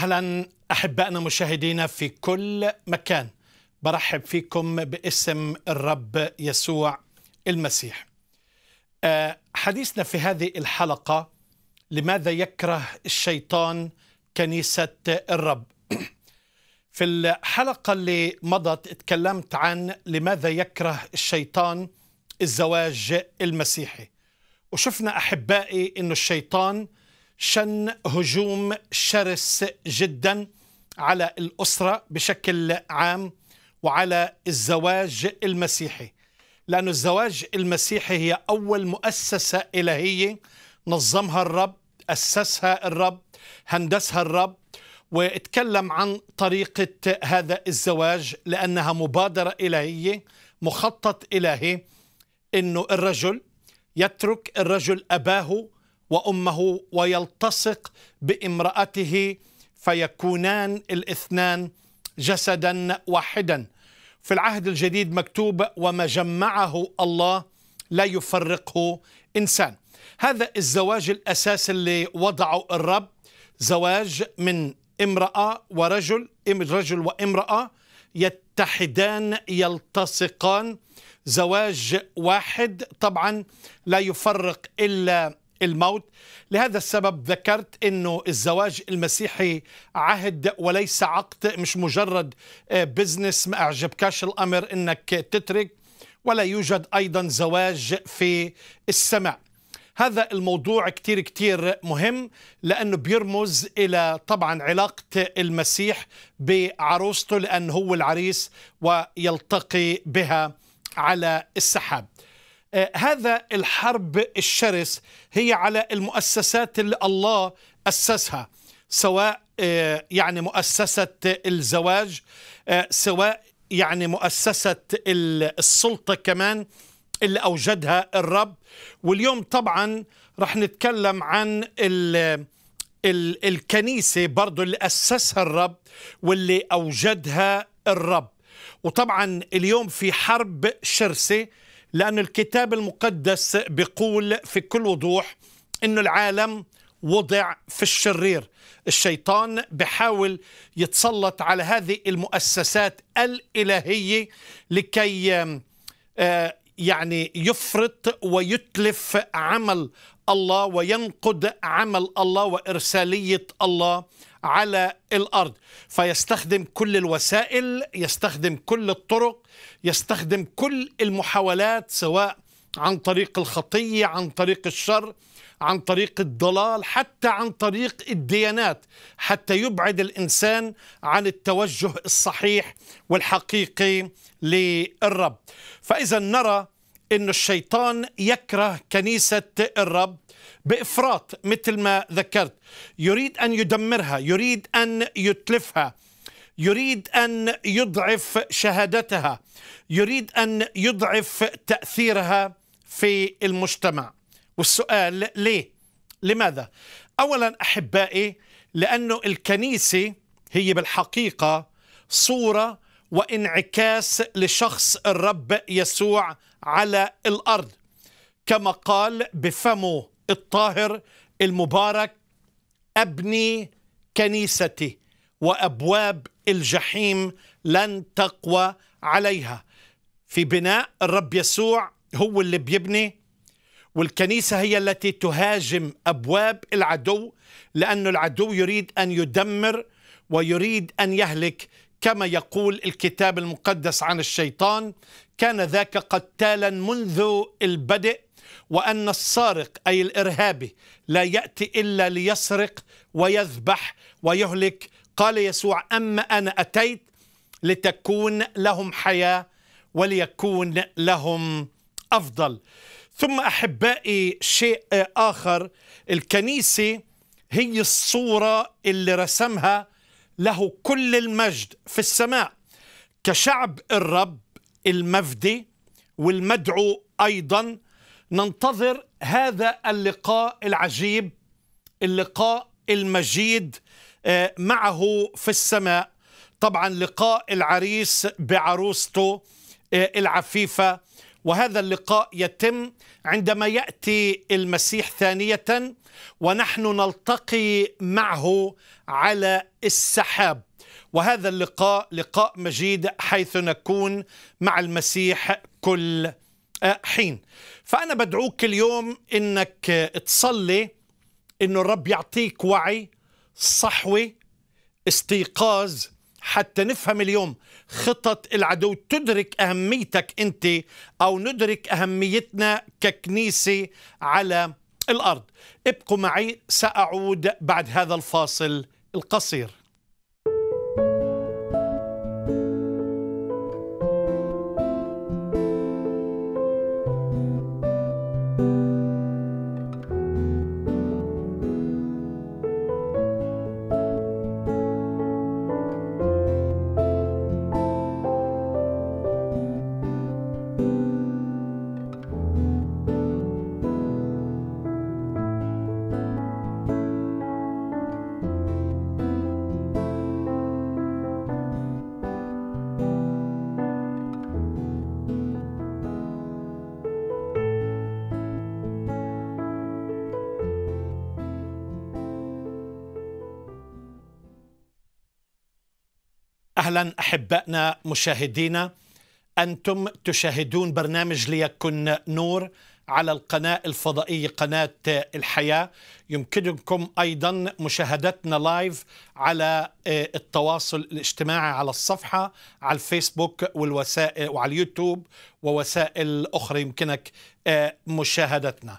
اهلا احبائنا مشاهدينا في كل مكان برحب فيكم باسم الرب يسوع المسيح آه، حديثنا في هذه الحلقه لماذا يكره الشيطان كنيسه الرب في الحلقه اللي مضت اتكلمت عن لماذا يكره الشيطان الزواج المسيحي وشفنا احبائي انه الشيطان شن هجوم شرس جدا على الأسرة بشكل عام وعلى الزواج المسيحي لأن الزواج المسيحي هي أول مؤسسة إلهية نظمها الرب أسسها الرب هندسها الرب واتكلم عن طريقة هذا الزواج لأنها مبادرة إلهية مخطط إلهي أنه الرجل يترك الرجل أباه وامه ويلتصق بامراته فيكونان الاثنان جسدا واحدا في العهد الجديد مكتوب وما جمعه الله لا يفرقه انسان هذا الزواج الاساسي اللي وضعه الرب زواج من امراه ورجل رجل وامراه يتحدان يلتصقان زواج واحد طبعا لا يفرق الا الموت لهذا السبب ذكرت أنه الزواج المسيحي عهد وليس عقد مش مجرد بزنس آه، ما اعجبكش الأمر أنك تترك ولا يوجد أيضا زواج في السماء هذا الموضوع كتير كتير مهم لأنه بيرمز إلى طبعا علاقة المسيح بعروسته لأنه هو العريس ويلتقي بها على السحاب آه، هذا الحرب الشرس هي على المؤسسات اللي الله أسسها سواء آه، يعني مؤسسة الزواج آه، سواء يعني مؤسسة السلطة كمان اللي أوجدها الرب واليوم طبعا رح نتكلم عن ال ال الكنيسة برضو اللي أسسها الرب واللي أوجدها الرب وطبعا اليوم في حرب شرسة لأن الكتاب المقدس بيقول في كل وضوح أن العالم وضع في الشرير الشيطان بحاول يتسلط على هذه المؤسسات الإلهية لكي آه، يعني يفرط ويتلف عمل الله وينقد عمل الله وإرسالية الله على الأرض فيستخدم كل الوسائل يستخدم كل الطرق يستخدم كل المحاولات سواء عن طريق الخطيه عن طريق الشر عن طريق الضلال حتى عن طريق الديانات حتى يبعد الانسان عن التوجه الصحيح والحقيقي للرب فاذا نرى ان الشيطان يكره كنيسه الرب بافراط مثل ما ذكرت يريد ان يدمرها يريد ان يتلفها يريد ان يضعف شهادتها يريد ان يضعف تاثيرها في المجتمع والسؤال ليه لماذا اولا احبائي لانه الكنيسه هي بالحقيقه صوره وانعكاس لشخص الرب يسوع على الارض كما قال بفمه الطاهر المبارك ابني كنيستي وابواب الجحيم لن تقوى عليها في بناء الرب يسوع هو اللي بيبني والكنيسه هي التي تهاجم ابواب العدو لأن العدو يريد أن يدمر ويريد أن يهلك كما يقول الكتاب المقدس عن الشيطان كان ذاك قتالا منذ البدء وأن السارق أي الإرهابي لا يأتي إلا ليسرق ويذبح ويهلك قال يسوع أما أنا أتيت لتكون لهم حياة وليكون لهم أفضل ثم أحبائي شيء آخر الكنيسة هي الصورة اللي رسمها له كل المجد في السماء كشعب الرب المفدي والمدعو أيضا ننتظر هذا اللقاء العجيب اللقاء المجيد آه، معه في السماء طبعا لقاء العريس بعروسته آه، العفيفه وهذا اللقاء يتم عندما ياتي المسيح ثانيه ونحن نلتقي معه على السحاب وهذا اللقاء لقاء مجيد حيث نكون مع المسيح كل آه، حين فانا بدعوك اليوم انك تصلي انه الرب يعطيك وعي صحوه استيقاظ حتى نفهم اليوم خطط العدو تدرك اهميتك انت او ندرك اهميتنا ككنيسه على الارض ابقوا معي ساعود بعد هذا الفاصل القصير اهلا احبائنا مشاهدينا انتم تشاهدون برنامج ليكن نور على القناه الفضائيه قناه الحياه يمكنكم ايضا مشاهدتنا لايف على آه، التواصل الاجتماعي على الصفحه على الفيسبوك والوسائل وعلى اليوتيوب ووسائل اخرى يمكنك آه، مشاهدتنا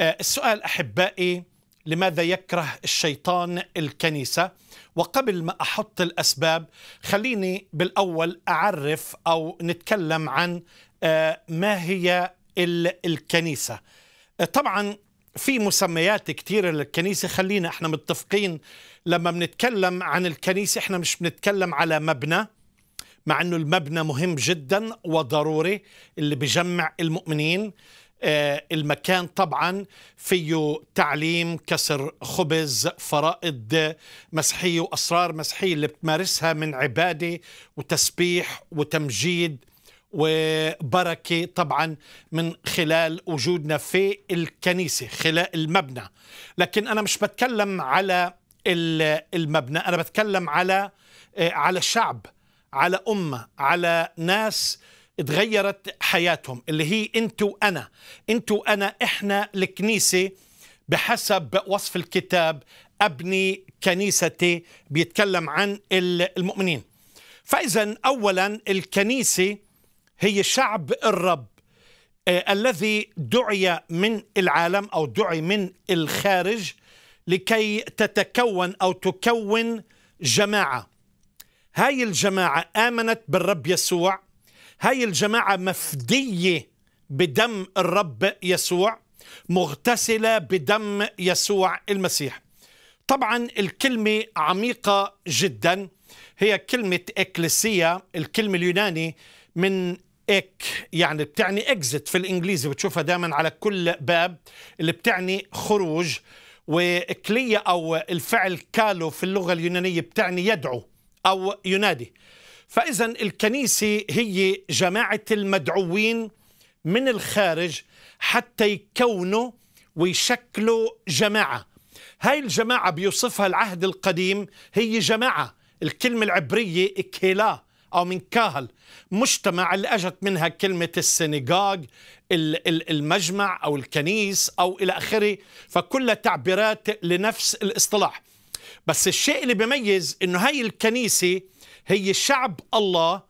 آه، السؤال احبائي لماذا يكره الشيطان الكنيسة وقبل ما أحط الأسباب خليني بالأول أعرف أو نتكلم عن آه، ما هي الكنيسة آه، طبعا في مسميات كثيرة للكنيسة خلينا احنا متفقين لما بنتكلم عن الكنيسة احنا مش بنتكلم على مبنى مع انه المبنى مهم جدا وضروري اللي بجمع المؤمنين آه، المكان طبعا فيه تعليم كسر خبز فرائض مسيحية وأسرار مسيحية اللي بتمارسها من عبادة وتسبيح وتمجيد وبركة طبعا من خلال وجودنا في الكنيسة خلال المبنى لكن أنا مش بتكلم على المبنى أنا بتكلم على آه، على شعب على أمة على ناس تغيرت حياتهم اللي هي انت وانا انت وانا احنا الكنيسه بحسب وصف الكتاب ابني كنيستي بيتكلم عن المؤمنين فاذا اولا الكنيسه هي شعب الرب آه، الذي دعي من العالم او دعي من الخارج لكي تتكون او تكون جماعه هاي الجماعه امنت بالرب يسوع هاي الجماعة مفدية بدم الرب يسوع مغتسلة بدم يسوع المسيح طبعا الكلمة عميقة جدا هي كلمة إكليسيا الكلمة اليوناني من إك يعني بتعني إكزت في الإنجليزي بتشوفها دائما على كل باب اللي بتعني خروج وإكلية أو الفعل كالو في اللغة اليونانية بتعني يدعو أو ينادي فإذا الكنيسة هي جماعة المدعوين من الخارج حتى يكونوا ويشكلوا جماعة هاي الجماعة بيوصفها العهد القديم هي جماعة الكلمة العبرية كيلا أو من كاهل مجتمع اللي أجت منها كلمة السينيغاغ المجمع أو الكنيس أو إلى آخره فكلها تعبيرات لنفس الاصطلاح بس الشيء اللي بيميز انه هاي الكنيسه هي شعب الله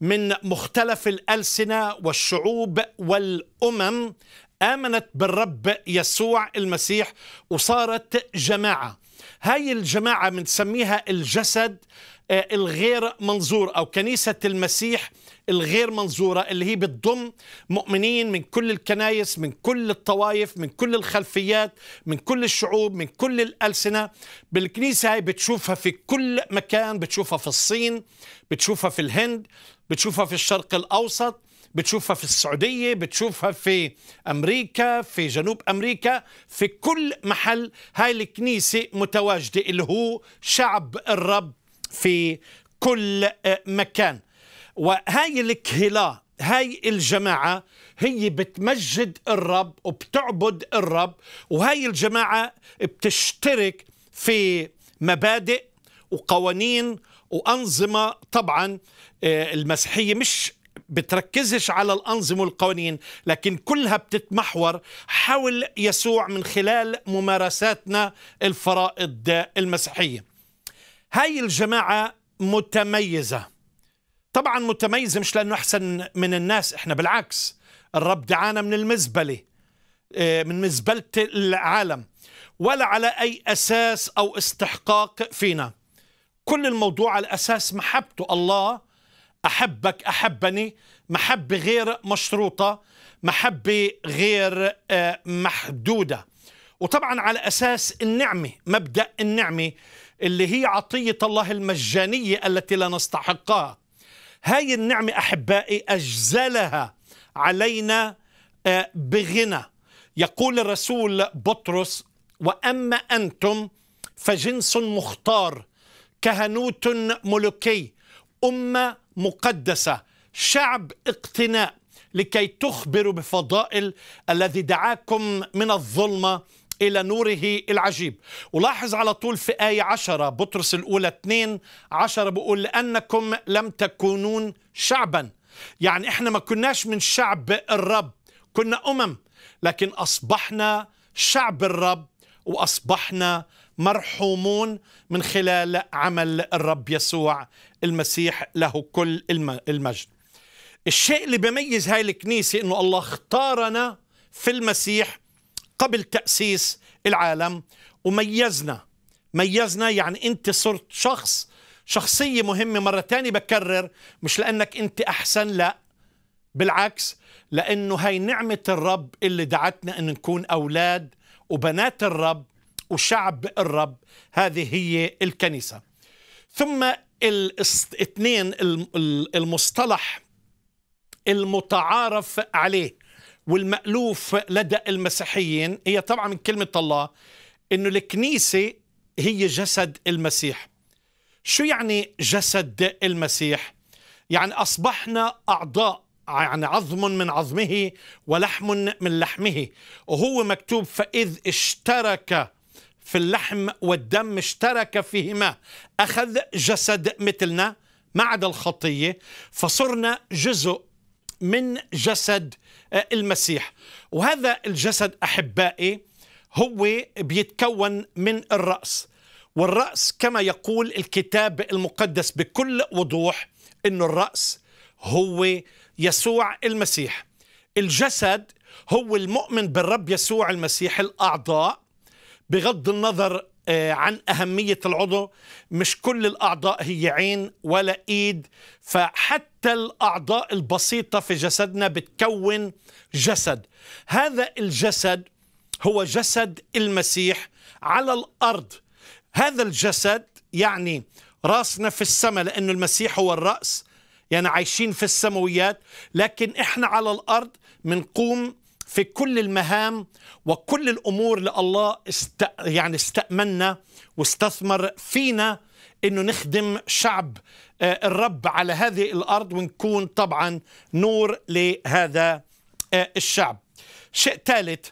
من مختلف الألسنة والشعوب والأمم آمنت بالرب يسوع المسيح وصارت جماعة هاي الجماعة بنسميها الجسد آه، الغير منظور أو كنيسة المسيح الغير منظورة اللي هي بتضم مؤمنين من كل الكنايس من كل الطوائف من كل الخلفيات من كل الشعوب من كل الألسنة بالكنيسة هاي بتشوفها في كل مكان بتشوفها في الصين بتشوفها في الهند بتشوفها في الشرق الأوسط بتشوفها في السعودية بتشوفها في أمريكا في جنوب أمريكا في كل محل هاي الكنيسة متواجدة اللي هو شعب الرب في كل آه، مكان وهاي الكهلاء هاي الجماعة هي بتمجد الرب وبتعبد الرب وهاي الجماعة بتشترك في مبادئ وقوانين وأنظمة طبعا آه، المسيحية مش بتركزش على الأنظمة والقوانين لكن كلها بتتمحور حول يسوع من خلال ممارساتنا الفرائض المسيحية هاي الجماعة متميزة طبعا متميزة مش لأنه أحسن من الناس إحنا بالعكس الرب دعانا من المزبلة آه، من مزبلة العالم ولا على أي أساس أو استحقاق فينا كل الموضوع على أساس محبته الله أحبك أحبني محبة غير مشروطة محبة غير آه، محدودة وطبعا على أساس النعمة مبدأ النعمة اللي هي عطية الله المجانية التي لا نستحقها هاي النعمة أحبائي أجزلها علينا آه، بغنى يقول الرسول بطرس وأما أنتم فجنس مختار كهنوت ملوكي أمة مقدسة شعب اقتناء لكي تخبروا بفضائل الذي دعاكم من الظلمة إلى نوره العجيب ولاحظ على طول في آية عشرة بطرس الأولى 2 عشرة بقول لأنكم لم تكونون شعبا يعني إحنا ما كناش من شعب الرب كنا أمم لكن أصبحنا شعب الرب وأصبحنا مرحومون من خلال عمل الرب يسوع المسيح له كل المجد الشيء اللي بيميز هاي الكنيسة أنه الله اختارنا في المسيح قبل تأسيس العالم وميزنا ميزنا يعني أنت صرت شخص شخصية مهمة مرة تانية بكرر مش لأنك أنت أحسن لا بالعكس لأنه هاي نعمة الرب اللي دعتنا أن نكون أولاد وبنات الرب وشعب الرب هذه هي الكنيسة ثم الاثنين المصطلح المتعارف عليه والمألوف لدى المسيحيين هي طبعا من كلمة الله إنه الكنيسة هي جسد المسيح شو يعني جسد المسيح؟ يعني أصبحنا أعضاء يعني عظم من عظمه ولحم من لحمه وهو مكتوب فإذ اشترك في اللحم والدم اشترك فيهما أخذ جسد مثلنا ما عدا الخطية فصرنا جزء من جسد آه، المسيح وهذا الجسد أحبائي هو بيتكون من الرأس والرأس كما يقول الكتاب المقدس بكل وضوح أن الرأس هو يسوع المسيح الجسد هو المؤمن بالرب يسوع المسيح الأعضاء بغض النظر آه، عن أهمية العضو مش كل الأعضاء هي عين ولا إيد فحتى الأعضاء البسيطة في جسدنا بتكون جسد هذا الجسد هو جسد المسيح على الأرض هذا الجسد يعني راسنا في السماء لأن المسيح هو الرأس يعني عايشين في السماويات لكن إحنا على الأرض منقوم في كل المهام وكل الامور لله است يعني استامنا واستثمر فينا انه نخدم شعب آه، الرب على هذه الارض ونكون طبعا نور لهذا آه، الشعب. شيء ثالث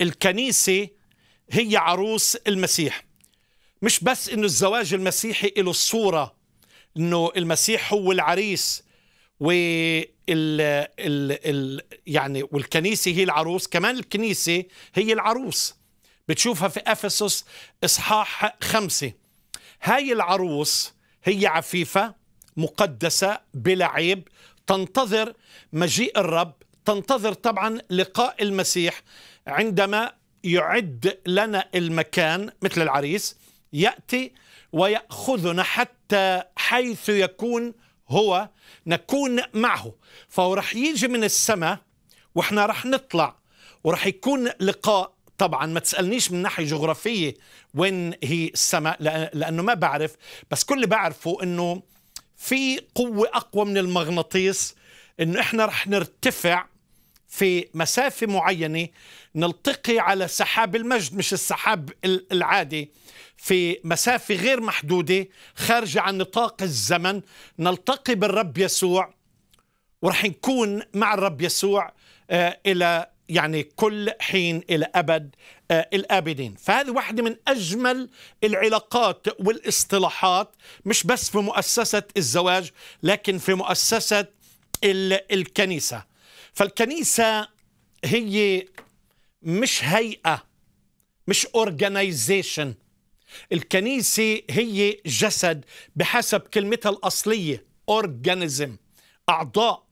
الكنيسه هي عروس المسيح. مش بس انه الزواج المسيحي له الصوره انه المسيح هو العريس وال ال... ال... يعني والكنيسه هي العروس كمان الكنيسه هي العروس بتشوفها في افسس اصحاح خمسة هاي العروس هي عفيفه مقدسه بلا عيب تنتظر مجيء الرب تنتظر طبعا لقاء المسيح عندما يعد لنا المكان مثل العريس ياتي وياخذنا حتى حيث يكون هو نكون معه فهو رح يجي من السماء واحنا رح نطلع ورح يكون لقاء طبعا ما تسألنيش من ناحية جغرافية وين هي السماء لأنه ما بعرف بس كل اللي بعرفه أنه في قوة أقوى من المغناطيس أنه إحنا رح نرتفع في مسافة معينة نلتقي على سحاب المجد مش السحاب العادي في مسافة غير محدودة خارجة عن نطاق الزمن نلتقي بالرب يسوع ورح نكون مع الرب يسوع آه، إلى يعني كل حين إلى أبد آه، الآبدين فهذه واحدة من أجمل العلاقات والاصطلاحات مش بس في مؤسسة الزواج لكن في مؤسسة الكنيسة فالكنيسة هي مش هيئة مش organization الكنيسة هي جسد بحسب كلمتها الأصلية أورجانيزم أعضاء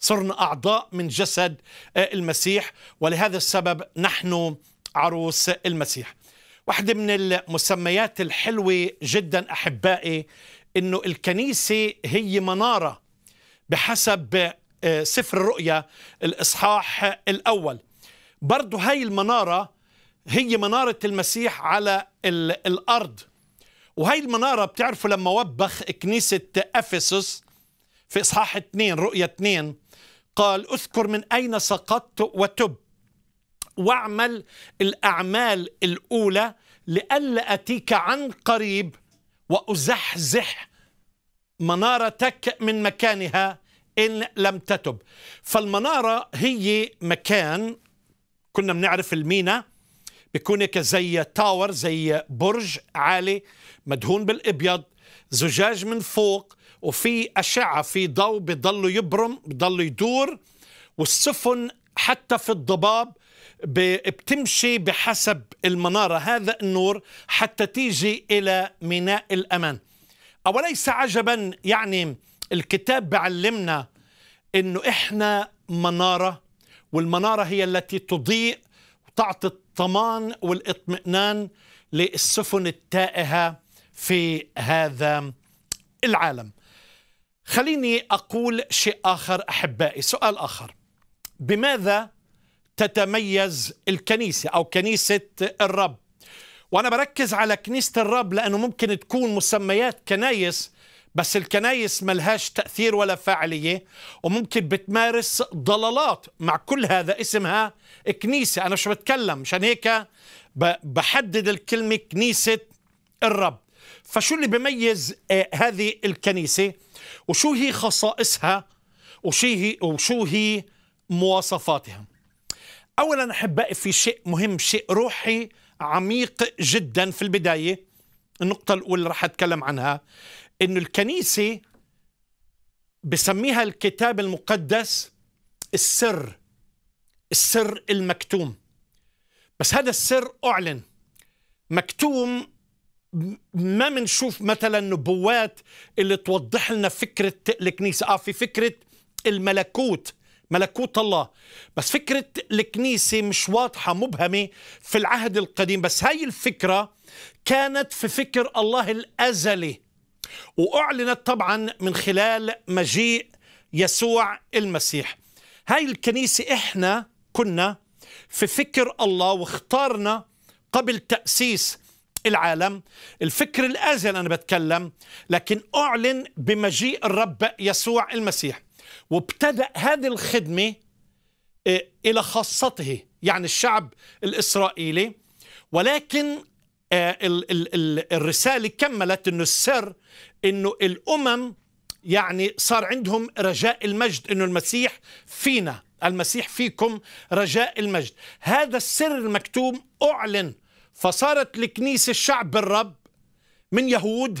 صرنا أعضاء من جسد آه، المسيح ولهذا السبب نحن عروس المسيح واحدة من المسميات الحلوة جدا أحبائي أنه الكنيسة هي منارة بحسب آه، سفر الرؤيا الإصحاح الأول برضو هاي المنارة هي منارة المسيح على الأرض وهي المنارة بتعرفوا لما وبخ كنيسة أفسس في إصحاح 2 رؤية 2 قال أذكر من أين سقطت وتب واعمل الأعمال الأولى لئلا أتيك عن قريب وأزحزح منارتك من مكانها إن لم تتب فالمنارة هي مكان كنا بنعرف المينا بيكون هيك زي تاور زي برج عالي مدهون بالابيض زجاج من فوق وفي اشعه في ضوء بضله يبرم بضله يدور والسفن حتى في الضباب بتمشي بحسب المناره هذا النور حتى تيجي الى ميناء الامان اوليس عجبا يعني الكتاب بعلمنا انه احنا مناره والمناره هي التي تضيء وتعطي الطمان والاطمئنان للسفن التائهه في هذا العالم. خليني اقول شيء اخر احبائي، سؤال اخر. بماذا تتميز الكنيسه او كنيسه الرب؟ وانا بركز على كنيسه الرب لانه ممكن تكون مسميات كنايس بس الكنايس ملهاش تأثير ولا فاعلية وممكن بتمارس ضلالات مع كل هذا اسمها كنيسة أنا شو بتكلم مشان هيك بحدد الكلمة كنيسة الرب فشو اللي بيميز آه، هذه الكنيسة وشو هي خصائصها وشو هي, وشو هي مواصفاتها أولا أحبائي في شيء مهم شيء روحي عميق جدا في البداية النقطة الأولى رح أتكلم عنها انه الكنيسه بسميها الكتاب المقدس السر السر المكتوم بس هذا السر اعلن مكتوم ما بنشوف مثلا نبوات اللي توضح لنا فكره الكنيسه اه في فكره الملكوت ملكوت الله بس فكرة الكنيسة مش واضحة مبهمة في العهد القديم بس هاي الفكرة كانت في فكر الله الأزلي واعلنت طبعا من خلال مجيء يسوع المسيح هاي الكنيسه احنا كنا في فكر الله واختارنا قبل تاسيس العالم الفكر الازل انا بتكلم لكن اعلن بمجيء الرب يسوع المسيح وابتدا هذه الخدمه إيه، الى خاصته يعني الشعب الاسرائيلي ولكن آه، الرسالة كملت أنه السر أنه الأمم يعني صار عندهم رجاء المجد أنه المسيح فينا المسيح فيكم رجاء المجد هذا السر المكتوم أعلن فصارت الكنيسة الشعب الرب من يهود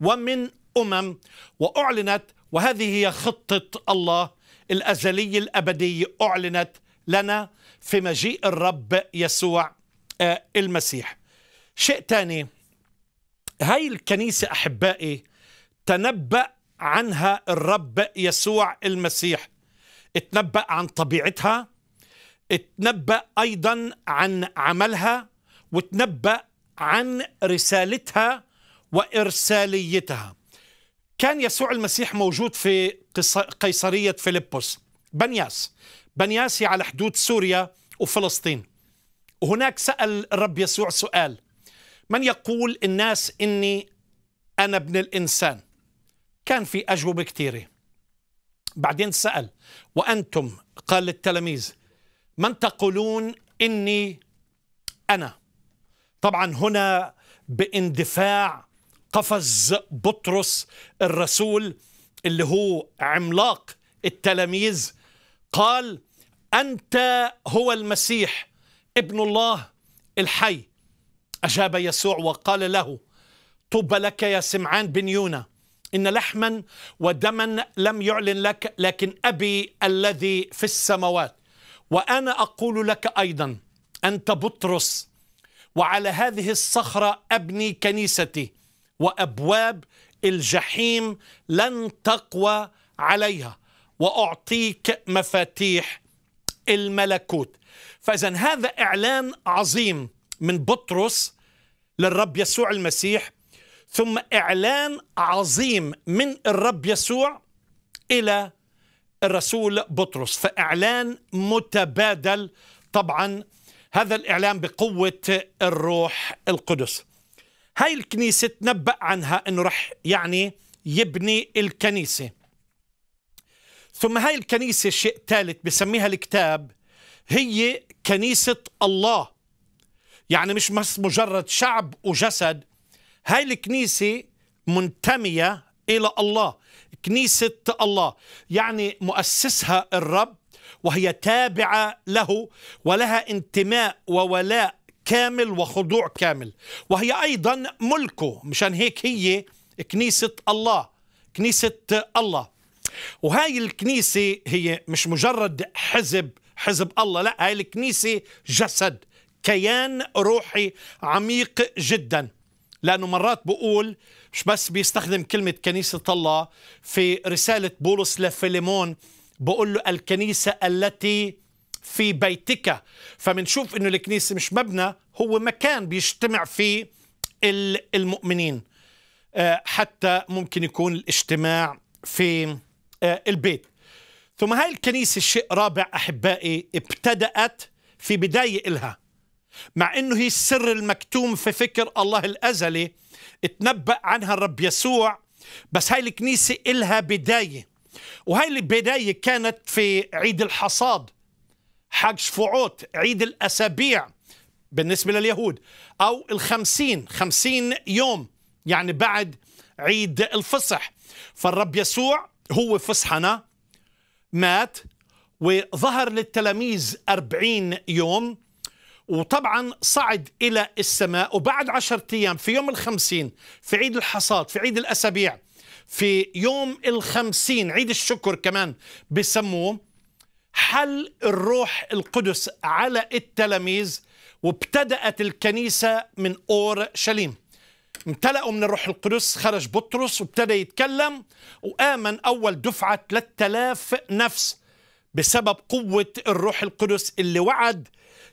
ومن أمم وأعلنت وهذه هي خطة الله الأزلية الأبدية أعلنت لنا في مجيء الرب يسوع آه، المسيح شيء تاني هاي الكنيسة أحبائي تنبأ عنها الرب يسوع المسيح اتنبأ عن طبيعتها اتنبأ أيضا عن عملها وتنبأ عن رسالتها وإرساليتها كان يسوع المسيح موجود في قيصرية فيلبس بنياس بنياسي على حدود سوريا وفلسطين وهناك سأل الرب يسوع سؤال من يقول الناس اني انا ابن الانسان كان في اجوبه كثيره بعدين سال وانتم قال للتلاميذ من تقولون اني انا طبعا هنا باندفاع قفز بطرس الرسول اللي هو عملاق التلاميذ قال انت هو المسيح ابن الله الحي أجاب يسوع وقال له طب لك يا سمعان بن يونا إن لحما ودما لم يعلن لك لكن أبي الذي في السماوات وأنا أقول لك أيضا أنت بطرس وعلى هذه الصخرة أبني كنيستي وأبواب الجحيم لن تقوى عليها وأعطيك مفاتيح الملكوت فإذا هذا إعلان عظيم من بطرس للرب يسوع المسيح ثم إعلان عظيم من الرب يسوع إلى الرسول بطرس فإعلان متبادل طبعا هذا الإعلان بقوة الروح القدس هاي الكنيسة تنبأ عنها أنه رح يعني يبني الكنيسة ثم هاي الكنيسة شيء ثالث بسميها الكتاب هي كنيسة الله يعني مش بس مجرد شعب وجسد هاي الكنيسة منتمية إلى الله كنيسة الله يعني مؤسسها الرب وهي تابعة له ولها انتماء وولاء كامل وخضوع كامل وهي أيضا ملكه مشان هيك هي كنيسة الله كنيسة الله وهاي الكنيسة هي مش مجرد حزب حزب الله لا هاي الكنيسة جسد كيان روحي عميق جدا لأنه مرات بقول مش بس بيستخدم كلمة كنيسة الله في رسالة بولس لفيليمون بقول له الكنيسة التي في بيتك فمنشوف أنه الكنيسة مش مبنى هو مكان بيجتمع فيه المؤمنين آه، حتى ممكن يكون الاجتماع في آه، البيت ثم هاي الكنيسة الشيء رابع أحبائي ابتدأت في بداية إلها مع انه هي السر المكتوم في فكر الله الازلي تنبأ عنها الرب يسوع بس هاي الكنيسه إلها بدايه وهاي البدايه كانت في عيد الحصاد حاج شفوعوت عيد الاسابيع بالنسبه لليهود او الخمسين خمسين يوم يعني بعد عيد الفصح فالرب يسوع هو فصحنا مات وظهر للتلاميذ أربعين يوم وطبعا صعد إلى السماء وبعد عشرة أيام في يوم الخمسين في عيد الحصاد في عيد الأسابيع في يوم الخمسين عيد الشكر كمان بسموه حل الروح القدس على التلاميذ وابتدأت الكنيسة من أورشليم امتلأوا من الروح القدس خرج بطرس وابتدى يتكلم وآمن أول دفعة 3000 نفس بسبب قوة الروح القدس اللي وعد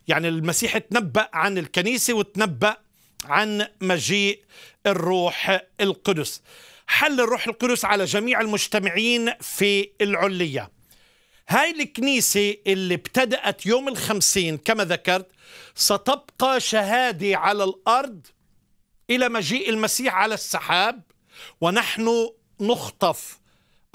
يعني المسيح تنبأ عن الكنيسة وتنبأ عن مجيء الروح القدس حل الروح القدس على جميع المجتمعين في العلية هاي الكنيسة اللي ابتدأت يوم الخمسين كما ذكرت ستبقى شهادة على الأرض إلى مجيء المسيح على السحاب ونحن نخطف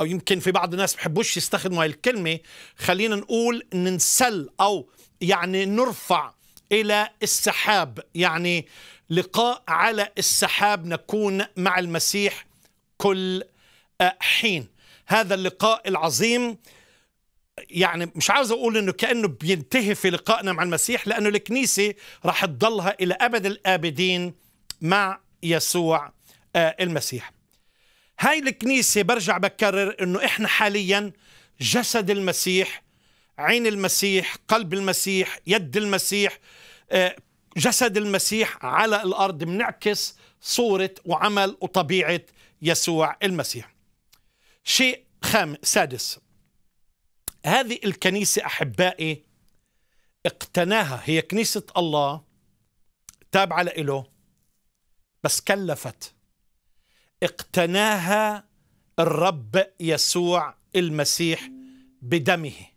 أو يمكن في بعض الناس بحبوش يستخدموا هاي الكلمة خلينا نقول ننسل أو يعني نرفع الى السحاب يعني لقاء على السحاب نكون مع المسيح كل حين هذا اللقاء العظيم يعني مش عاوز اقول انه كانه بينتهي في لقائنا مع المسيح لانه الكنيسه راح تضلها الى ابد الابدين مع يسوع آه، المسيح هاي الكنيسه برجع بكرر انه احنا حاليا جسد المسيح عين المسيح قلب المسيح يد المسيح آه، جسد المسيح على الأرض بنعكس صورة وعمل وطبيعة يسوع المسيح شيء خام سادس هذه الكنيسة أحبائي اقتناها هي كنيسة الله تابعة له بس كلفت اقتناها الرب يسوع المسيح بدمه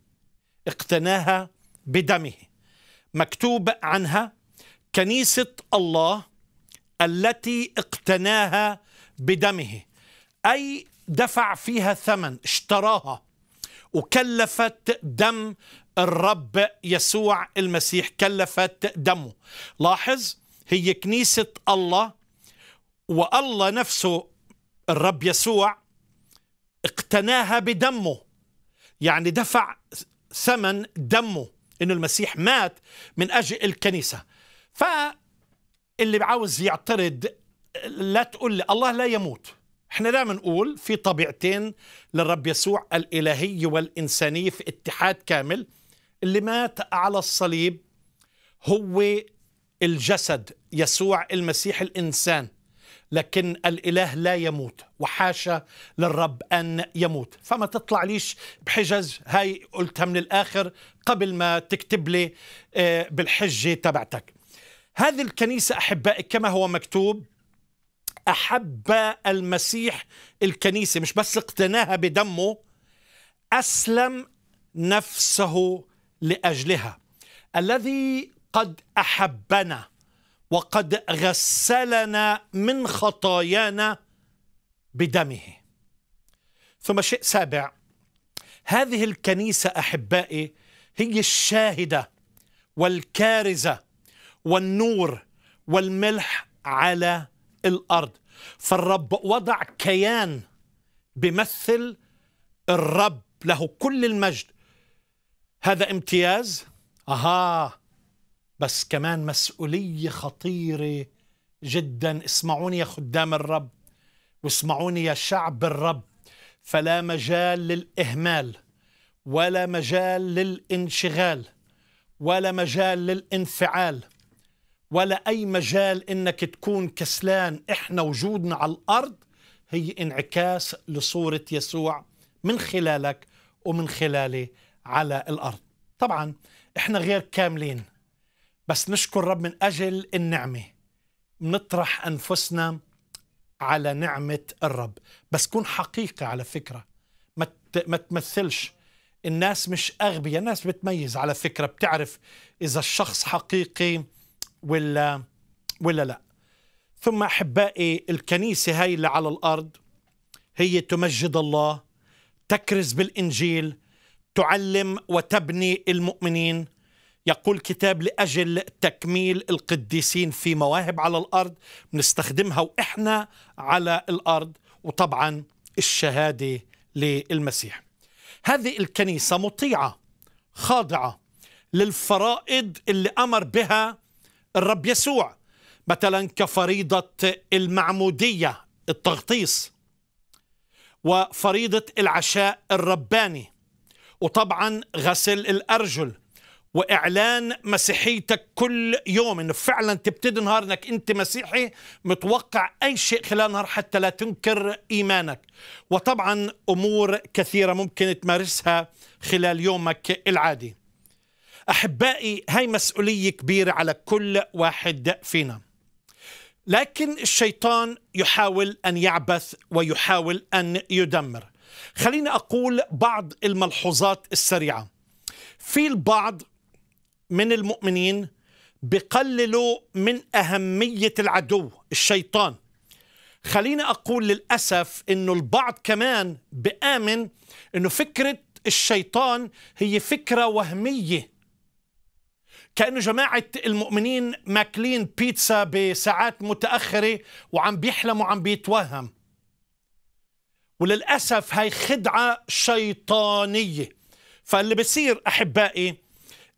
اقتناها بدمه مكتوب عنها كنيسة الله التي اقتناها بدمه أي دفع فيها ثمن اشتراها وكلفت دم الرب يسوع المسيح كلفت دمه لاحظ هي كنيسة الله والله نفسه الرب يسوع اقتناها بدمه يعني دفع ثمن دمه انه المسيح مات من اجل الكنيسه ف اللي عاوز يعترض لا تقول لي الله لا يموت احنا دائما نقول في طبيعتين للرب يسوع الالهيه والانسانيه في اتحاد كامل اللي مات على الصليب هو الجسد يسوع المسيح الانسان لكن الإله لا يموت وحاشا للرب أن يموت فما تطلع ليش بحجز هاي قلتها من الآخر قبل ما تكتب لي آه، بالحجة تبعتك هذه الكنيسة أحبائي كما هو مكتوب أحب المسيح الكنيسة مش بس اقتناها بدمه أسلم نفسه لأجلها الذي قد أحبنا وقد غسلنا من خطايانا بدمه ثم شيء سابع هذه الكنيسة أحبائي هي الشاهدة والكارزة والنور والملح على الأرض فالرب وضع كيان بمثل الرب له كل المجد هذا امتياز أها بس كمان مسؤولية خطيرة جدا اسمعوني يا خدام الرب واسمعوني يا شعب الرب فلا مجال للإهمال ولا مجال للانشغال ولا مجال للانفعال ولا أي مجال إنك تكون كسلان إحنا وجودنا على الأرض هي انعكاس لصورة يسوع من خلالك ومن خلالي على الأرض طبعا إحنا غير كاملين بس نشكر رب من أجل النعمة نطرح أنفسنا على نعمة الرب بس كون حقيقة على فكرة ما تمثلش الناس مش أغبياء الناس بتميز على فكرة بتعرف إذا الشخص حقيقي ولا ولا لا ثم أحبائي الكنيسة هاي اللي على الأرض هي تمجد الله تكرز بالإنجيل تعلم وتبني المؤمنين يقول كتاب لأجل تكميل القديسين في مواهب على الأرض بنستخدمها وإحنا على الأرض وطبعا الشهادة للمسيح هذه الكنيسة مطيعة خاضعة للفرائض اللي أمر بها الرب يسوع مثلا كفريضة المعمودية التغطيس وفريضة العشاء الرباني وطبعا غسل الأرجل واعلان مسيحيتك كل يوم انه فعلا تبتدي نهار انك انت مسيحي متوقع اي شيء خلال نهار حتى لا تنكر ايمانك وطبعا امور كثيره ممكن تمارسها خلال يومك العادي احبائي هاي مسؤوليه كبيره على كل واحد فينا لكن الشيطان يحاول ان يعبث ويحاول ان يدمر خليني اقول بعض الملحوظات السريعه في البعض من المؤمنين بقللوا من أهمية العدو الشيطان خليني أقول للأسف أنه البعض كمان بآمن أنه فكرة الشيطان هي فكرة وهمية كأنه جماعة المؤمنين ماكلين بيتزا بساعات متأخرة وعم بيحلموا وعم بيتوهم وللأسف هاي خدعة شيطانية فاللي بصير أحبائي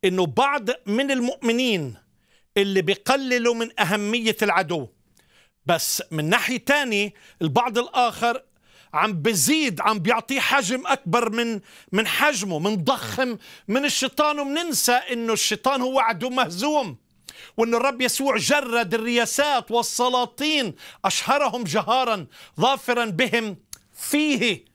انه بعض من المؤمنين اللي بيقللوا من اهميه العدو بس من ناحيه تانية البعض الاخر عم بزيد عم بيعطيه حجم اكبر من من حجمه ضخم من الشيطان وبننسى انه الشيطان هو عدو مهزوم وان الرب يسوع جرد الرياسات والسلاطين اشهرهم جهارا ظافرا بهم فيه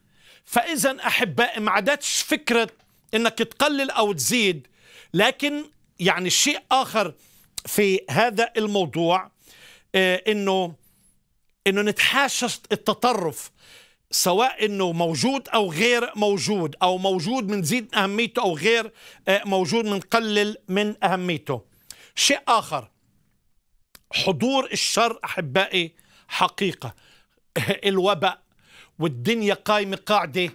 فاذا احبائي ما عادتش فكره انك تقلل او تزيد لكن يعني شيء آخر في هذا الموضوع آه، انه انه نتحاشى التطرف سواء انه موجود او غير موجود او موجود بنزيد اهميته او غير آه، موجود بنقلل من اهميته شيء اخر حضور الشر احبائي حقيقه الوباء والدنيا قايمه قاعده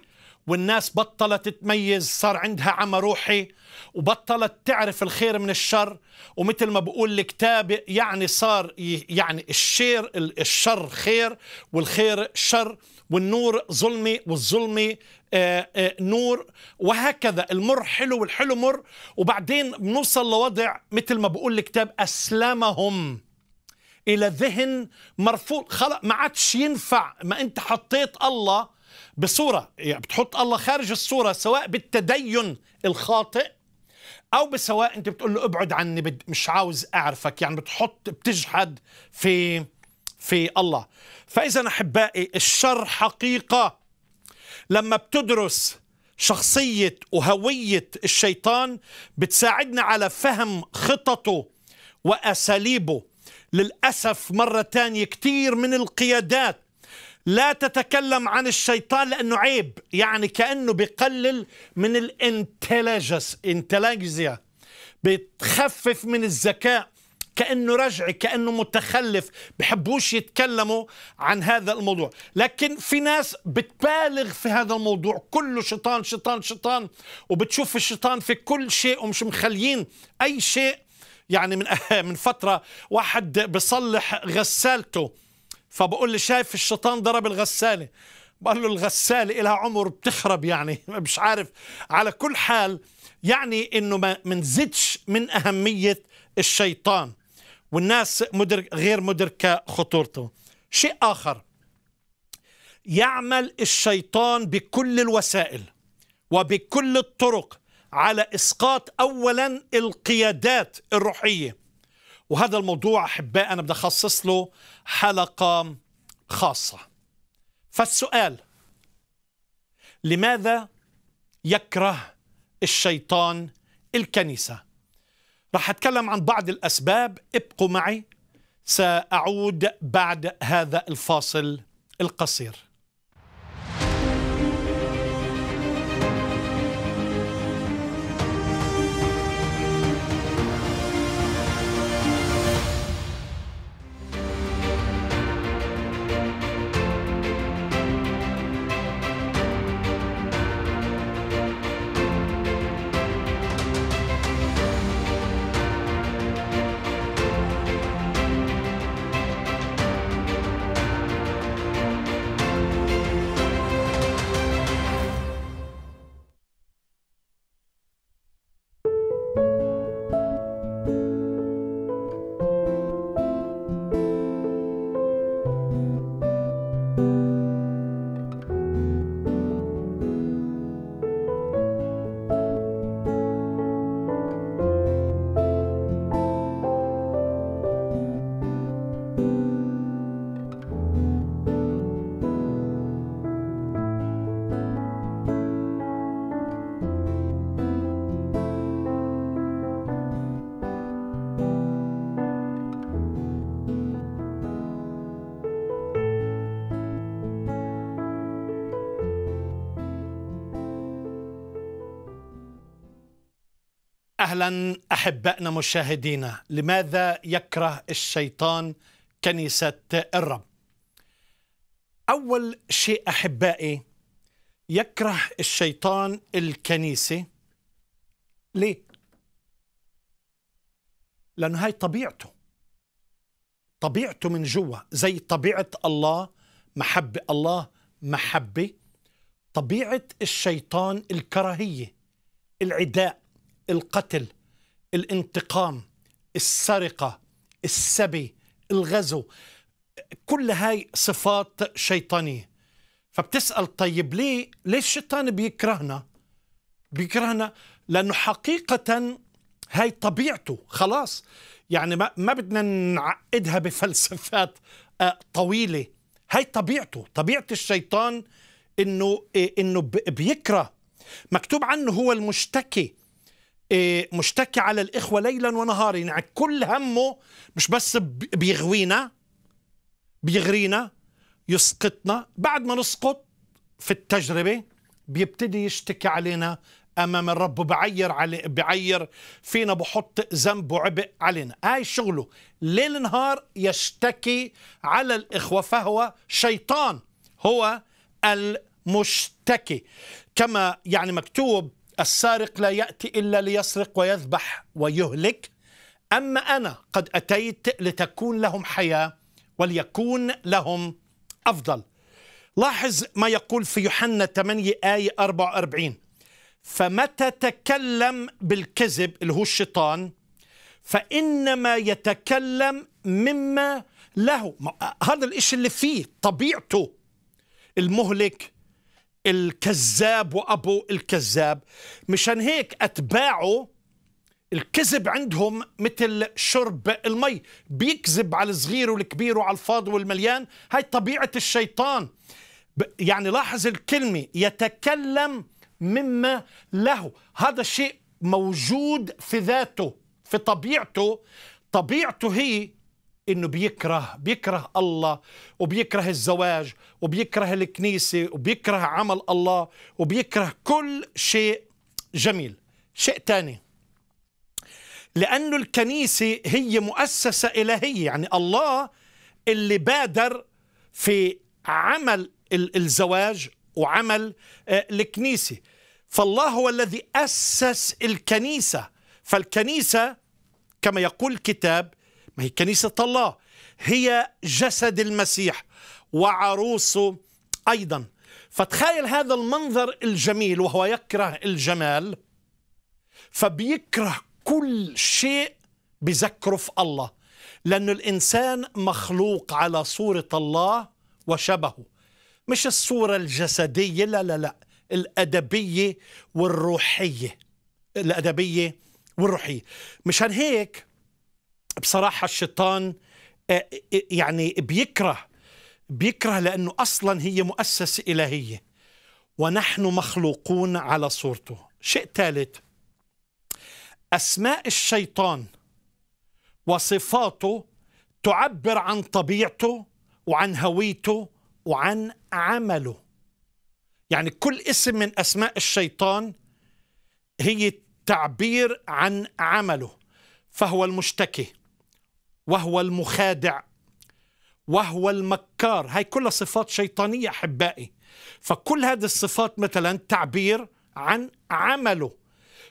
والناس بطلت تميز صار عندها عمى روحي وبطلت تعرف الخير من الشر ومثل ما بقول الكتاب يعني صار يعني الشير الشر خير والخير شر والنور ظلمي والظلمي آه، آه، نور وهكذا المر حلو والحلو مر وبعدين بنوصل لوضع مثل ما بقول الكتاب أسلمهم إلى ذهن مرفوض خلق ما عادش ينفع ما أنت حطيت الله بصورة يعني بتحط الله خارج الصورة سواء بالتدين الخاطئ أو بسواء أنت بتقول له ابعد عني مش عاوز أعرفك يعني بتحط بتجحد في في الله فإذا أحبائي الشر حقيقة لما بتدرس شخصية وهوية الشيطان بتساعدنا على فهم خططه وأساليبه للأسف مرة تانية كتير من القيادات لا تتكلم عن الشيطان لأنه عيب يعني كأنه بقلل من الانتلاجس انتلاجزيا بتخفف من الذكاء كأنه رجعي كأنه متخلف بحبوش يتكلموا عن هذا الموضوع لكن في ناس بتبالغ في هذا الموضوع كله شيطان شيطان شيطان وبتشوف الشيطان في كل شيء ومش مخليين أي شيء يعني من من فترة واحد بصلح غسالته فبقول لي شايف الشيطان ضرب الغسالة بقول له الغسالة لها عمر بتخرب يعني مش عارف على كل حال يعني انه ما منزدش من أهمية الشيطان والناس مدرك غير مدركة خطورته شيء آخر يعمل الشيطان بكل الوسائل وبكل الطرق على إسقاط أولا القيادات الروحية وهذا الموضوع أحباء أنا بدي أخصص له حلقة خاصة فالسؤال لماذا يكره الشيطان الكنيسة رح أتكلم عن بعض الأسباب ابقوا معي سأعود بعد هذا الفاصل القصير اهلا احبائنا مشاهدينا لماذا يكره الشيطان كنيسه الرب اول شيء احبائي يكره الشيطان الكنيسه ليه لانه هاي طبيعته طبيعته من جوا زي طبيعه الله محبه الله محبه طبيعه الشيطان الكراهيه العداء القتل الانتقام السرقة السبي الغزو كل هاي صفات شيطانية فبتسأل طيب ليه ليش الشيطان بيكرهنا بيكرهنا لأنه حقيقة هاي طبيعته خلاص يعني ما, ما بدنا نعقدها بفلسفات آه، طويلة هاي طبيعته طبيعة الشيطان انه انه بيكره مكتوب عنه هو المشتكي إيه، مشتكي على الإخوة ليلا ونهارا يعني كل همه مش بس بيغوينا بيغرينا يسقطنا بعد ما نسقط في التجربة بيبتدي يشتكي علينا امام الرب وبعير علي بعير فينا بحط ذنب وعبء علينا هاي شغله ليل نهار يشتكي على الاخوه فهو شيطان هو المشتكي كما يعني مكتوب السارق لا يأتي إلا ليسرق ويذبح ويهلك أما أنا قد أتيت لتكون لهم حياة وليكون لهم أفضل لاحظ ما يقول في يوحنا 8 آية 44 فمتى تكلم بالكذب اللي هو الشيطان فإنما يتكلم مما له هذا الإشي اللي فيه طبيعته المهلك الكذاب وابو الكذاب مشان هيك اتباعه الكذب عندهم مثل شرب المي بيكذب على الصغير والكبير وعلى الفاضي والمليان هاي طبيعه الشيطان يعني لاحظ الكلمه يتكلم مما له هذا الشيء موجود في ذاته في طبيعته طبيعته هي انه بيكره بيكره الله وبيكره الزواج وبيكره الكنيسه وبيكره عمل الله وبيكره كل شيء جميل شيء ثاني لانه الكنيسه هي مؤسسه الهيه يعني الله اللي بادر في عمل الزواج وعمل آه، الكنيسه فالله هو الذي اسس الكنيسه فالكنيسه كما يقول الكتاب ما هي كنيسة الله هي جسد المسيح وعروسه أيضا فتخيل هذا المنظر الجميل وهو يكره الجمال فبيكره كل شيء بذكره في الله لأن الإنسان مخلوق على صورة الله وشبهه مش الصورة الجسدية لا لا لا الأدبية والروحية الأدبية والروحية مشان هيك بصراحة الشيطان آه، آه، يعني بيكره بيكره لأنه أصلا هي مؤسسة إلهية ونحن مخلوقون على صورته شيء ثالث أسماء الشيطان وصفاته تعبر عن طبيعته وعن هويته وعن عمله يعني كل اسم من أسماء الشيطان هي تعبير عن عمله فهو المشتكي وهو المخادع وهو المكار هاي كلها صفات شيطانية أحبائي فكل هذه الصفات مثلا تعبير عن عمله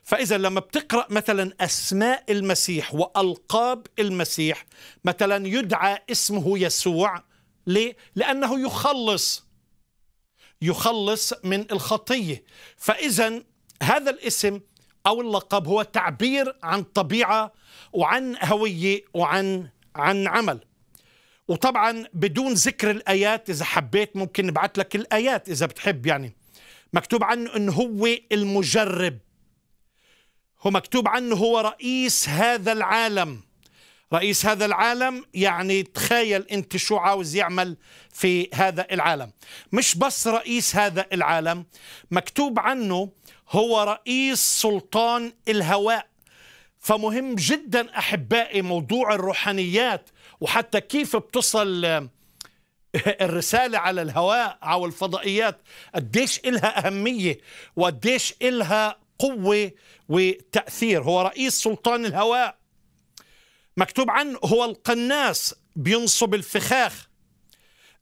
فإذا لما بتقرأ مثلا أسماء المسيح وألقاب المسيح مثلا يدعى اسمه يسوع ليه؟ لأنه يخلص يخلص من الخطية فإذا هذا الاسم أو اللقب هو تعبير عن طبيعة وعن هويه وعن عن عمل وطبعا بدون ذكر الايات اذا حبيت ممكن نبعث لك الايات اذا بتحب يعني مكتوب عنه انه هو المجرب هو مكتوب عنه هو رئيس هذا العالم رئيس هذا العالم يعني تخيل انت شو عاوز يعمل في هذا العالم مش بس رئيس هذا العالم مكتوب عنه هو رئيس سلطان الهواء فمهم جدا أحبائي موضوع الروحانيات وحتى كيف بتصل آه، الرسالة على الهواء أو الفضائيات قديش إلها أهمية وقديش إلها قوة وتأثير هو رئيس سلطان الهواء مكتوب عنه هو القناص بينصب الفخاخ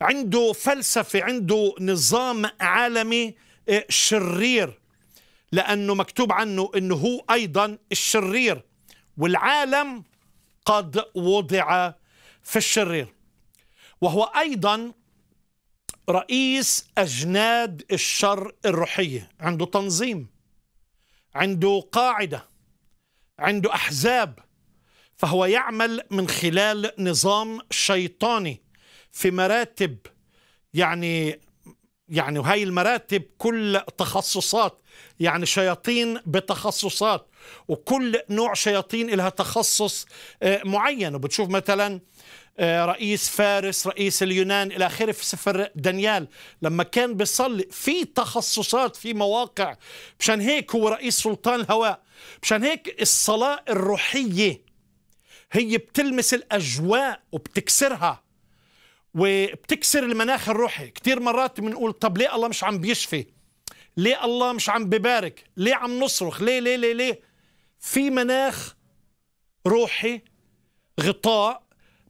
عنده فلسفة عنده نظام عالمي آه، شرير لأنه مكتوب عنه أنه هو أيضا الشرير والعالم قد وضع في الشرير وهو أيضا رئيس أجناد الشر الروحية عنده تنظيم عنده قاعدة عنده أحزاب فهو يعمل من خلال نظام شيطاني في مراتب يعني يعني وهي المراتب كل تخصصات يعني شياطين بتخصصات وكل نوع شياطين لها تخصص آه، معين وبتشوف مثلا آه، رئيس فارس رئيس اليونان إلى آخره في سفر دانيال لما كان بيصلي في تخصصات في مواقع مشان هيك هو رئيس سلطان الهواء مشان هيك الصلاة الروحية هي بتلمس الأجواء وبتكسرها وبتكسر المناخ الروحي كثير مرات بنقول طب ليه الله مش عم بيشفي ليه الله مش عم ببارك ليه عم نصرخ ليه ليه ليه ليه في مناخ روحي غطاء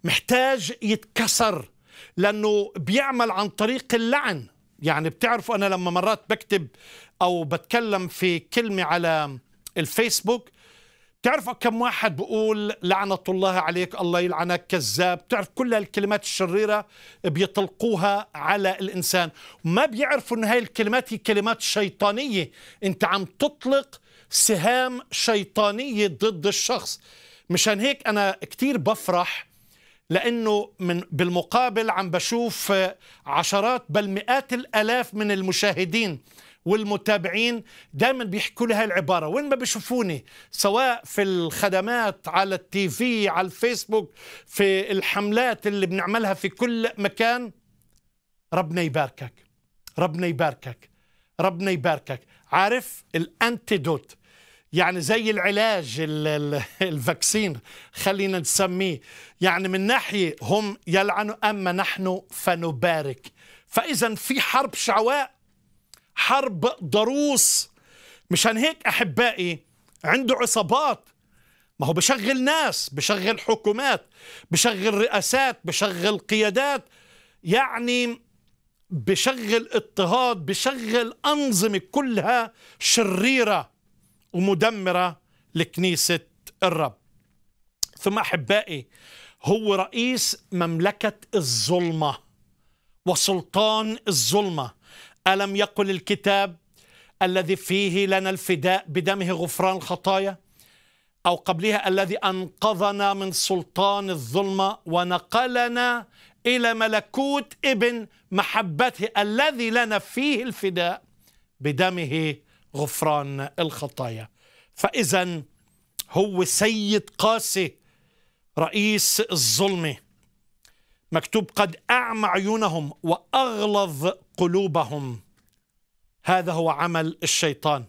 محتاج يتكسر لانه بيعمل عن طريق اللعن يعني بتعرفوا انا لما مرات بكتب او بتكلم في كلمه على الفيسبوك تعرف كم واحد بقول لعنة الله عليك الله يلعنك كذاب تعرف كل هالكلمات الشريرة بيطلقوها على الإنسان ما بيعرفوا أن هاي الكلمات هي كلمات شيطانية أنت عم تطلق سهام شيطانية ضد الشخص مشان هيك أنا كتير بفرح لأنه من بالمقابل عم بشوف عشرات بل مئات الألاف من المشاهدين والمتابعين دائما بيحكوا لي هالعباره وين ما بيشوفوني سواء في الخدمات على التي في على الفيسبوك في الحملات اللي بنعملها في كل مكان ربنا يباركك ربنا يباركك ربنا يباركك عارف الانتيدوت يعني زي العلاج الفاكسين خلينا نسميه يعني من ناحيه هم يلعنوا اما نحن فنبارك فاذا في حرب شعواء حرب ضروس مشان هيك أحبائي عنده عصابات ما هو بشغل ناس بشغل حكومات بشغل رئاسات بشغل قيادات يعني بشغل اضطهاد بشغل أنظمة كلها شريرة ومدمرة لكنيسة الرب ثم أحبائي هو رئيس مملكة الظلمة وسلطان الظلمة ألم يقل الكتاب الذي فيه لنا الفداء بدمه غفران الخطايا أو قبلها الذي أنقذنا من سلطان الظلمة ونقلنا إلى ملكوت ابن محبته الذي لنا فيه الفداء بدمه غفران الخطايا فإذا هو سيد قاسي رئيس الظلمه مكتوب قد أعمى عيونهم وأغلظ قلوبهم هذا هو عمل الشيطان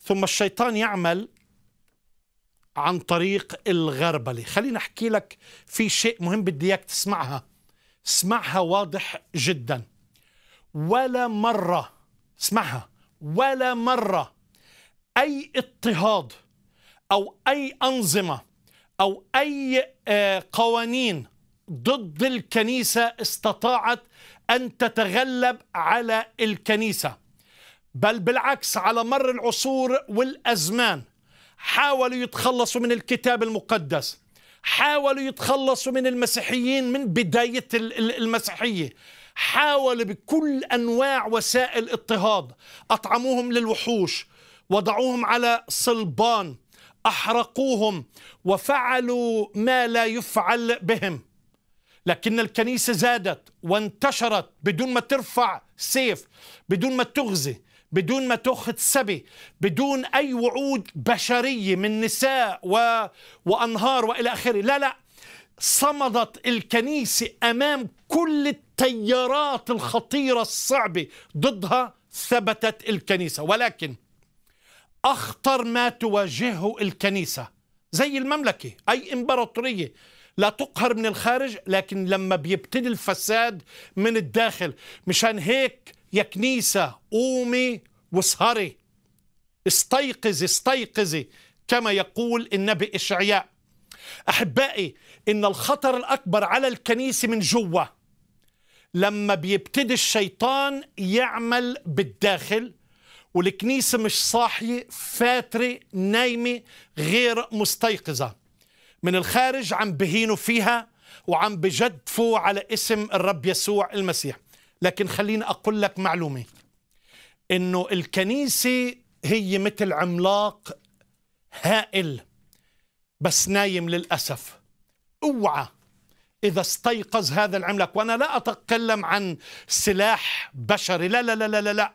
ثم الشيطان يعمل عن طريق الغربلة خليني أحكي لك في شيء مهم بدي إياك تسمعها اسمعها واضح جدا ولا مرة اسمعها ولا مرة أي اضطهاد أو أي أنظمة أو أي آه، قوانين ضد الكنيسة استطاعت أن تتغلب على الكنيسة بل بالعكس على مر العصور والأزمان حاولوا يتخلصوا من الكتاب المقدس حاولوا يتخلصوا من المسيحيين من بداية المسيحية حاولوا بكل أنواع وسائل اضطهاد أطعموهم للوحوش وضعوهم على صلبان أحرقوهم وفعلوا ما لا يفعل بهم لكن الكنيسة زادت وانتشرت بدون ما ترفع سيف بدون ما تغزي بدون ما تأخذ سبي بدون أي وعود بشرية من نساء و... وأنهار وإلى آخره لا لا صمدت الكنيسة أمام كل التيارات الخطيرة الصعبة ضدها ثبتت الكنيسة ولكن أخطر ما تواجهه الكنيسة زي المملكة أي إمبراطورية لا تقهر من الخارج لكن لما بيبتدي الفساد من الداخل مشان هيك يا كنيسة قومي واسهري استيقظي استيقظي كما يقول النبي إشعياء أحبائي إن الخطر الأكبر على الكنيسة من جوا لما بيبتدي الشيطان يعمل بالداخل والكنيسة مش صاحية فاترة نايمة غير مستيقظة من الخارج عم بهينوا فيها وعم بجدفوا على اسم الرب يسوع المسيح لكن خليني أقول لك معلومة إنه الكنيسة هي مثل عملاق هائل بس نايم للأسف اوعى إذا استيقظ هذا العملاق وأنا لا أتكلم عن سلاح بشري لا لا لا لا لا, لا.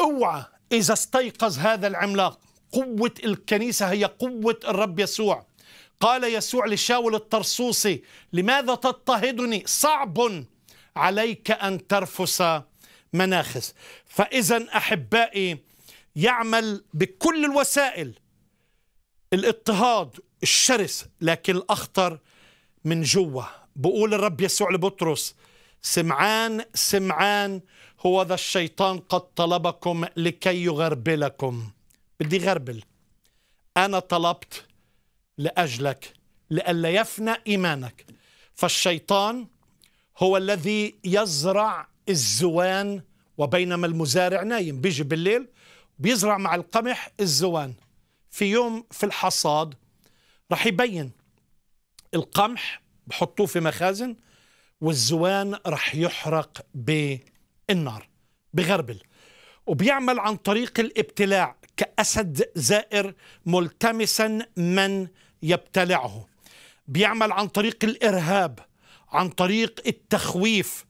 اوعى إذا استيقظ هذا العملاق قوة الكنيسة هي قوة الرب يسوع قال يسوع لشاول الطرسوسي لماذا تضطهدني صعب عليك أن ترفس مناخس فإذا أحبائي يعمل بكل الوسائل الاضطهاد الشرس لكن الأخطر من جوا بقول الرب يسوع لبطرس سمعان سمعان هو ذا الشيطان قد طلبكم لكي يغربلكم بدي غربل أنا طلبت لاجلك لئلا يفنى ايمانك فالشيطان هو الذي يزرع الزوان وبينما المزارع نايم بيجي بالليل بيزرع مع القمح الزوان في يوم في الحصاد رح يبين القمح بحطوه في مخازن والزوان رح يحرق بالنار بغربل وبيعمل عن طريق الابتلاع كأسد زائر ملتمسا من يبتلعه بيعمل عن طريق الارهاب عن طريق التخويف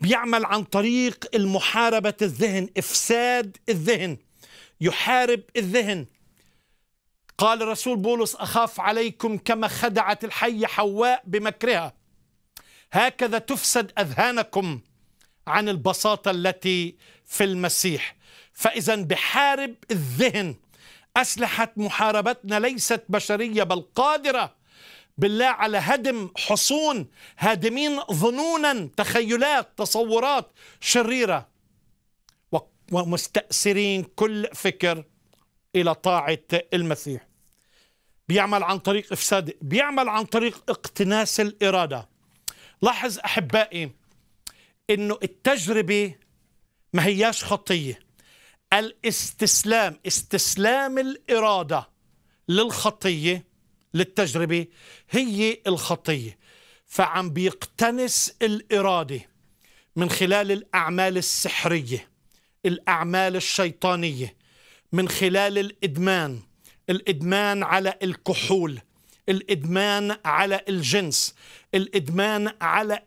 بيعمل عن طريق المحاربه الذهن افساد الذهن يحارب الذهن قال الرسول بولس اخاف عليكم كما خدعت الحيه حواء بمكرها هكذا تفسد اذهانكم عن البساطه التي في المسيح فاذا بحارب الذهن أسلحة محاربتنا ليست بشرية بل قادرة بالله على هدم حصون هادمين ظنونا تخيلات تصورات شريرة ومستأسرين كل فكر إلى طاعة المسيح بيعمل عن طريق إفساد بيعمل عن طريق اقتناس الإرادة لاحظ أحبائي أنه التجربة ما هياش خطية الاستسلام استسلام الإرادة للخطية للتجربة هي الخطية فعم بيقتنس الإرادة من خلال الأعمال السحرية الأعمال الشيطانية من خلال الإدمان الإدمان على الكحول الادمان على الجنس الادمان على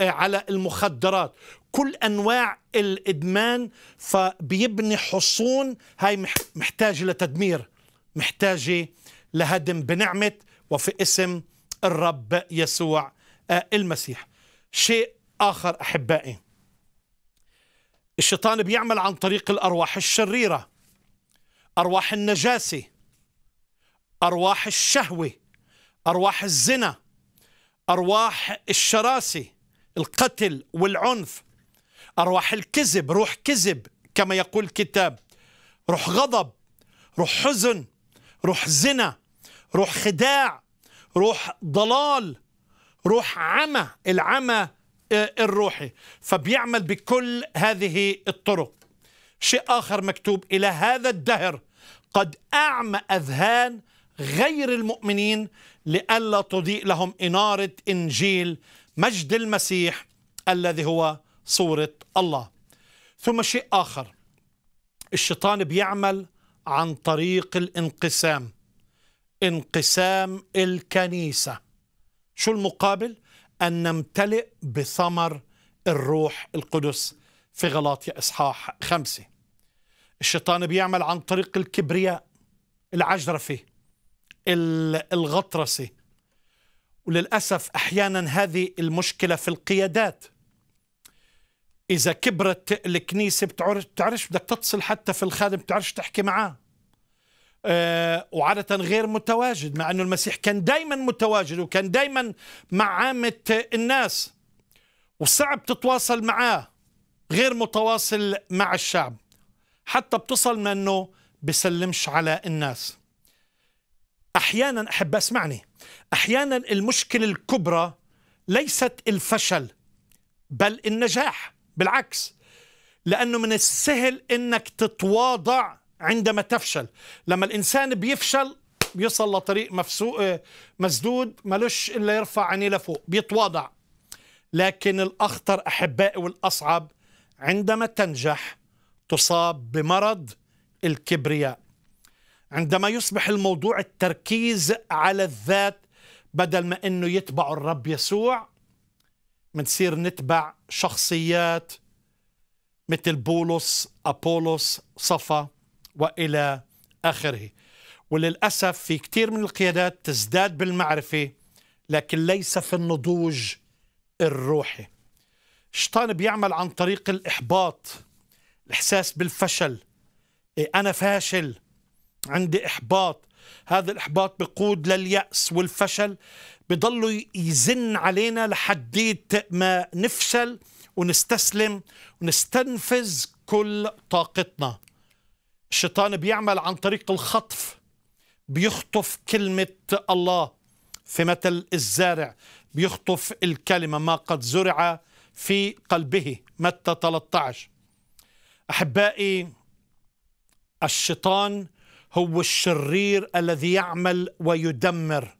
على المخدرات كل انواع الادمان فبيبني حصون هاي محتاجه لتدمير محتاجه لهدم بنعمه وفي اسم الرب يسوع آه، المسيح شيء اخر احبائي الشيطان بيعمل عن طريق الارواح الشريره ارواح النجاسه ارواح الشهوه ارواح الزنا ارواح الشراسه القتل والعنف أرواح الكذب روح كذب كما يقول الكتاب روح غضب روح حزن روح زنا روح خداع روح ضلال روح عمى العمى آه، الروحي فبيعمل بكل هذه الطرق شيء آخر مكتوب إلى هذا الدهر قد أعمى أذهان غير المؤمنين لئلا تضيء لهم إنارة إنجيل مجد المسيح الذي هو صورة الله ثم شيء آخر الشيطان بيعمل عن طريق الانقسام انقسام الكنيسة شو المقابل؟ أن نمتلئ بثمر الروح القدس في غلاطية إصحاح خمسة الشيطان بيعمل عن طريق الكبرياء العجرفة الغطرسة وللأسف أحيانا هذه المشكلة في القيادات إذا كبرت الكنيسة بتعرف بتعرفش بدك تتصل حتى في الخادم بتعرفش تحكي معاه أه وعادة غير متواجد مع أنه المسيح كان دايما متواجد وكان دايما مع عامة الناس وصعب تتواصل معاه غير متواصل مع الشعب حتى بتصل منه بسلمش على الناس أحيانا أحب أسمعني أحيانا المشكلة الكبرى ليست الفشل بل النجاح بالعكس لأنه من السهل أنك تتواضع عندما تفشل لما الإنسان بيفشل بيوصل لطريق مفسو... آه، مسدود ملوش إلا يرفع عينيه لفوق بيتواضع لكن الأخطر أحبائي والأصعب عندما تنجح تصاب بمرض الكبرياء عندما يصبح الموضوع التركيز على الذات بدل ما أنه يتبع الرب يسوع منصير نتبع شخصيات مثل بولس أبولوس صفا وإلى آخره وللأسف في كثير من القيادات تزداد بالمعرفة لكن ليس في النضوج الروحي الشيطان بيعمل عن طريق الإحباط الإحساس بالفشل إيه أنا فاشل عندي إحباط هذا الإحباط بقود لليأس والفشل بيضلوا يزن علينا لحديت ما نفشل ونستسلم ونستنفذ كل طاقتنا الشيطان بيعمل عن طريق الخطف بيخطف كلمة الله في مثل الزارع بيخطف الكلمة ما قد زرع في قلبه متى 13 أحبائي الشيطان هو الشرير الذي يعمل ويدمر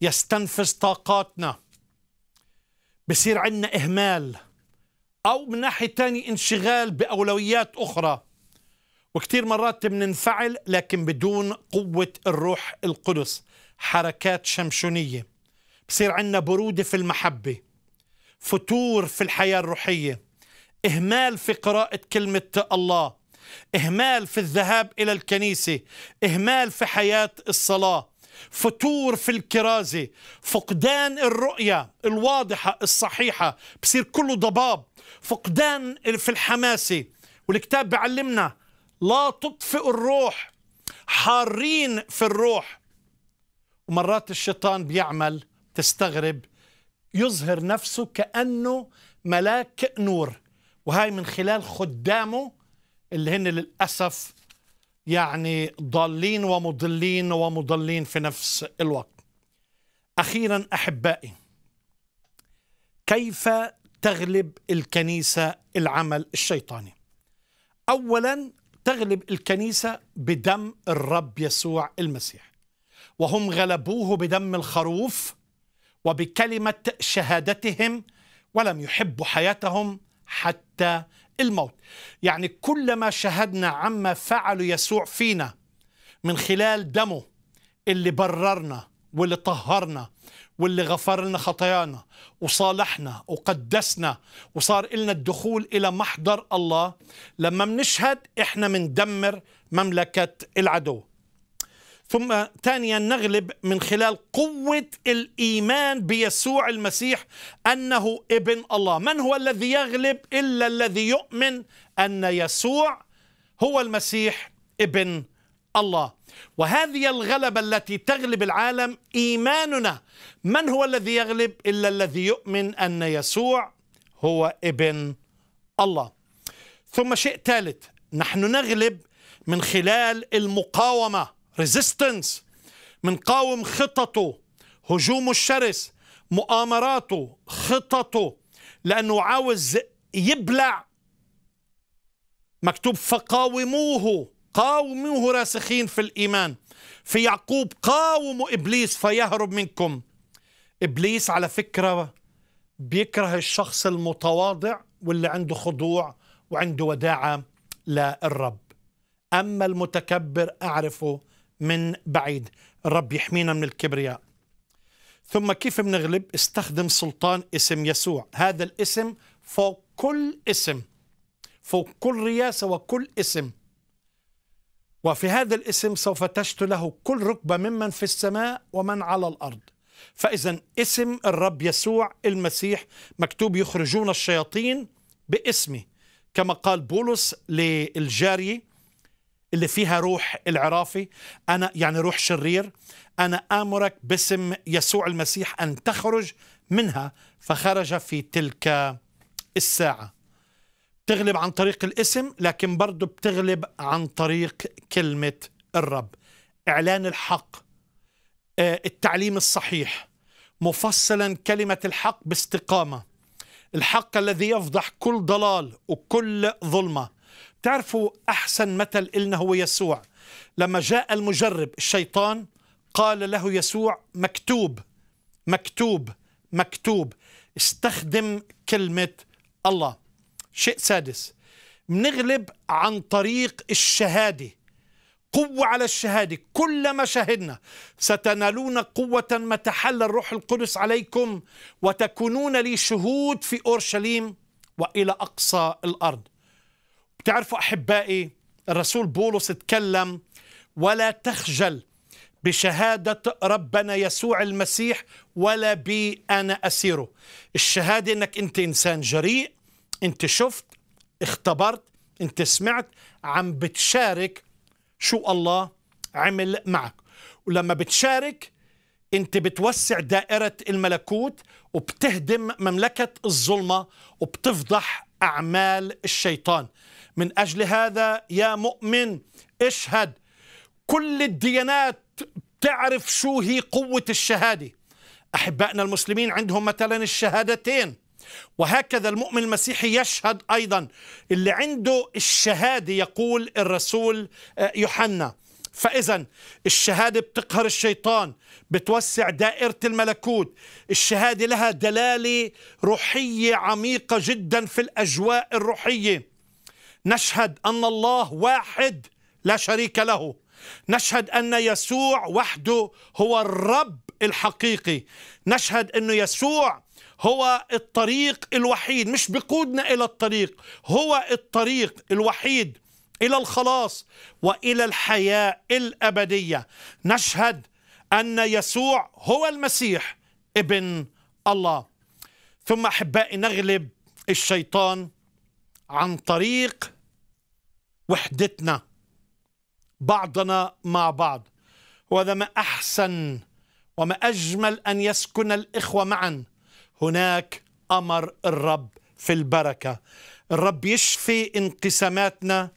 يستنفذ طاقاتنا بصير عندنا إهمال أو من ناحية تاني انشغال بأولويات أخرى وكثير مرات بننفعل لكن بدون قوة الروح القدس حركات شمشونية بصير عندنا برودة في المحبة فتور في الحياة الروحية إهمال في قراءة كلمة الله إهمال في الذهاب إلى الكنيسة إهمال في حياة الصلاة فتور في الكرازة فقدان الرؤية الواضحة الصحيحة بصير كله ضباب فقدان في الحماسة والكتاب بعلمنا لا تطفئ الروح حارين في الروح ومرات الشيطان بيعمل تستغرب يظهر نفسه كأنه ملاك نور وهاي من خلال خدامه اللي هن للأسف يعني ضالين ومضلين ومضلين في نفس الوقت اخيرا احبائي كيف تغلب الكنيسه العمل الشيطاني اولا تغلب الكنيسه بدم الرب يسوع المسيح وهم غلبوه بدم الخروف وبكلمه شهادتهم ولم يحبوا حياتهم حتى الموت يعني كلما شهدنا عما فعل يسوع فينا من خلال دمه اللي بررنا واللي طهرنا واللي غفر لنا خطايانا وصالحنا وقدسنا وصار لنا الدخول إلى محضر الله لما منشهد إحنا بندمر مملكة العدو ثم ثانيا نغلب من خلال قوة الإيمان بيسوع المسيح أنه ابن الله من هو الذي يغلب إلا الذي يؤمن أن يسوع هو المسيح ابن الله وهذه الغلبة التي تغلب العالم إيماننا من هو الذي يغلب إلا الذي يؤمن أن يسوع هو ابن الله ثم شيء ثالث نحن نغلب من خلال المقاومه ريزيستنس منقاوم خططه هجومه الشرس مؤامراته خططه لأنه عاوز يبلع مكتوب فقاوموه قاوموه راسخين في الإيمان في يعقوب قاوموا إبليس فيهرب منكم إبليس على فكرة بيكره الشخص المتواضع واللي عنده خضوع وعنده وداعة للرب أما المتكبر أعرفه من بعيد الرب يحمينا من الكبرياء ثم كيف بنغلب استخدم سلطان اسم يسوع هذا الاسم فوق كل اسم فوق كل رياسة وكل اسم وفي هذا الاسم سوف تشت له كل ركبة ممن في السماء ومن على الأرض فإذا اسم الرب يسوع المسيح مكتوب يخرجون الشياطين باسمي كما قال بولس للجارية اللي فيها روح العرافي أنا يعني روح شرير أنا آمرك باسم يسوع المسيح أن تخرج منها فخرج في تلك الساعة بتغلب عن طريق الاسم لكن برضه بتغلب عن طريق كلمة الرب إعلان الحق آه، التعليم الصحيح مفصلا كلمة الحق باستقامة الحق الذي يفضح كل ضلال وكل ظلمه تعرفوا أحسن مثل إلنا هو يسوع لما جاء المجرب الشيطان قال له يسوع مكتوب مكتوب مكتوب استخدم كلمة الله شيء سادس بنغلب عن طريق الشهاده قوة على الشهادة كلما شهدنا ستنالون قوة ما تحل الروح القدس عليكم وتكونون لي شهود في أورشليم وإلى أقصى الأرض بتعرفوا أحبائي الرسول بولس تكلم ولا تخجل بشهادة ربنا يسوع المسيح ولا بي أنا أسيره الشهادة أنك أنت إنسان جريء أنت شفت اختبرت أنت سمعت عم بتشارك شو الله عمل معك ولما بتشارك أنت بتوسع دائرة الملكوت وبتهدم مملكة الظلمة وبتفضح أعمال الشيطان من أجل هذا يا مؤمن اشهد كل الديانات تعرف شو هي قوة الشهادة أحبائنا المسلمين عندهم مثلا الشهادتين وهكذا المؤمن المسيحي يشهد أيضا اللي عنده الشهادة يقول الرسول آه، يوحنا فإذا الشهادة بتقهر الشيطان بتوسع دائرة الملكوت الشهادة لها دلالة روحية عميقة جدا في الأجواء الروحية نشهد ان الله واحد لا شريك له نشهد ان يسوع وحده هو الرب الحقيقي نشهد انه يسوع هو الطريق الوحيد مش بقودنا الى الطريق هو الطريق الوحيد الى الخلاص والى الحياه الابديه نشهد ان يسوع هو المسيح ابن الله ثم احبائي نغلب الشيطان عن طريق وحدتنا بعضنا مع بعض وهذا ما أحسن وما أجمل أن يسكن الإخوة معا هناك أمر الرب في البركة الرب يشفي انقساماتنا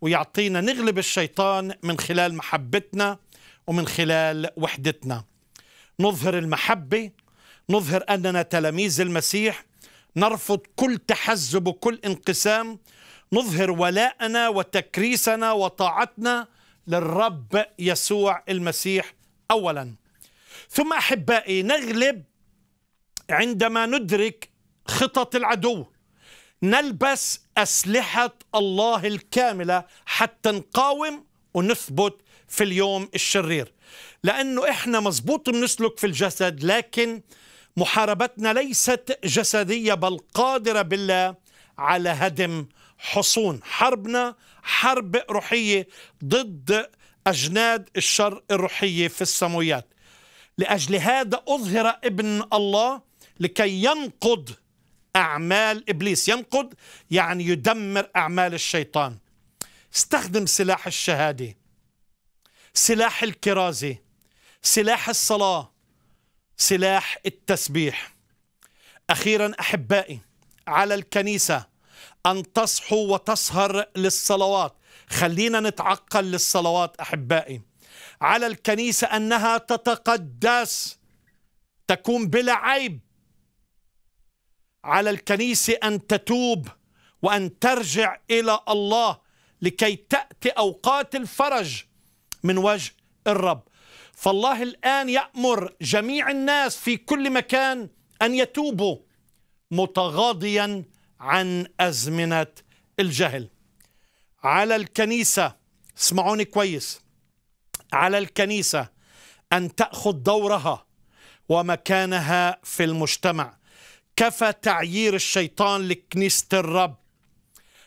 ويعطينا نغلب الشيطان من خلال محبتنا ومن خلال وحدتنا نظهر المحبة نظهر أننا تلاميذ المسيح نرفض كل تحزب وكل انقسام نظهر ولاءنا وتكريسنا وطاعتنا للرب يسوع المسيح اولا ثم احبائي نغلب عندما ندرك خطط العدو نلبس اسلحه الله الكامله حتى نقاوم ونثبت في اليوم الشرير لانه احنا مزبوط بنسلك في الجسد لكن محاربتنا ليست جسديه بل قادره بالله على هدم حصون حربنا حرب روحية ضد أجناد الشر الروحية في السماويات لأجل هذا أظهر ابن الله لكي ينقض أعمال إبليس ينقض يعني يدمر أعمال الشيطان استخدم سلاح الشهادة سلاح الكرازة سلاح الصلاة سلاح التسبيح أخيرا أحبائي على الكنيسة أن تصحو وتسهر للصلوات خلينا نتعقل للصلوات أحبائي على الكنيسة أنها تتقدس تكون بلا عيب على الكنيسة أن تتوب وأن ترجع إلى الله لكي تأتي أوقات الفرج من وجه الرب فالله الآن يأمر جميع الناس في كل مكان أن يتوبوا متغاضيا عن أزمنة الجهل على الكنيسة اسمعوني كويس على الكنيسة أن تأخذ دورها ومكانها في المجتمع كفى تعيير الشيطان لكنيسة الرب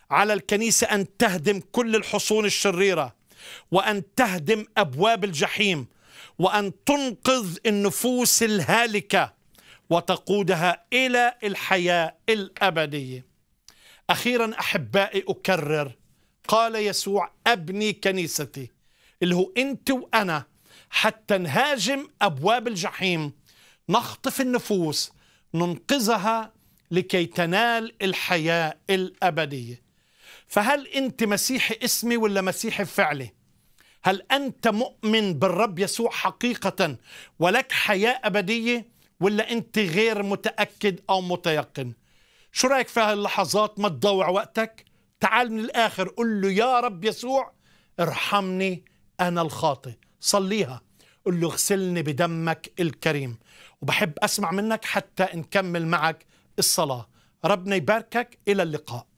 على الكنيسة أن تهدم كل الحصون الشريرة وأن تهدم أبواب الجحيم وأن تنقذ النفوس الهالكة وتقودها الى الحياه الابديه. اخيرا احبائي اكرر قال يسوع ابني كنيستي اللي هو انت وانا حتى نهاجم ابواب الجحيم نخطف النفوس ننقذها لكي تنال الحياه الابديه. فهل انت مسيحي اسمي ولا مسيحي فعلي؟ هل انت مؤمن بالرب يسوع حقيقه ولك حياه ابديه؟ ولا أنت غير متأكد أو متيقن شو رأيك في هاللحظات ما تضوع وقتك تعال من الآخر قل له يا رب يسوع ارحمني أنا الخاطئ صليها قل له اغسلني بدمك الكريم وبحب أسمع منك حتى نكمل معك الصلاة ربنا يباركك إلى اللقاء